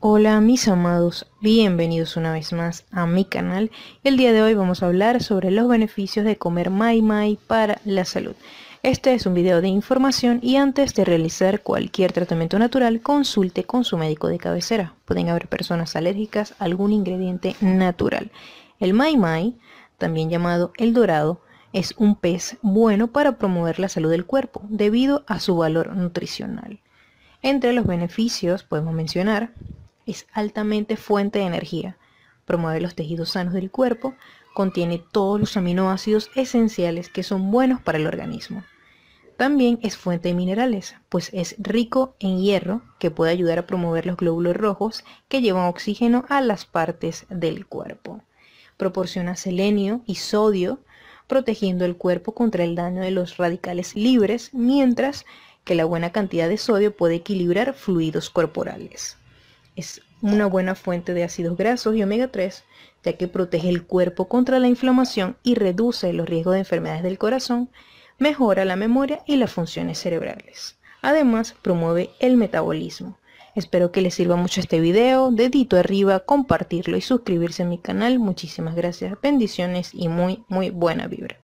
Hola mis amados, bienvenidos una vez más a mi canal. El día de hoy vamos a hablar sobre los beneficios de comer Mai Mai para la salud. Este es un video de información y antes de realizar cualquier tratamiento natural, consulte con su médico de cabecera. Pueden haber personas alérgicas a algún ingrediente natural. El Mai Mai, también llamado el dorado, es un pez bueno para promover la salud del cuerpo debido a su valor nutricional. Entre los beneficios podemos mencionar es altamente fuente de energía, promueve los tejidos sanos del cuerpo, contiene todos los aminoácidos esenciales que son buenos para el organismo. También es fuente de minerales, pues es rico en hierro que puede ayudar a promover los glóbulos rojos que llevan oxígeno a las partes del cuerpo. Proporciona selenio y sodio, protegiendo el cuerpo contra el daño de los radicales libres, mientras que la buena cantidad de sodio puede equilibrar fluidos corporales. Es una buena fuente de ácidos grasos y omega 3, ya que protege el cuerpo contra la inflamación y reduce los riesgos de enfermedades del corazón, mejora la memoria y las funciones cerebrales. Además, promueve el metabolismo. Espero que les sirva mucho este video, dedito arriba, compartirlo y suscribirse a mi canal. Muchísimas gracias, bendiciones y muy, muy buena vibra.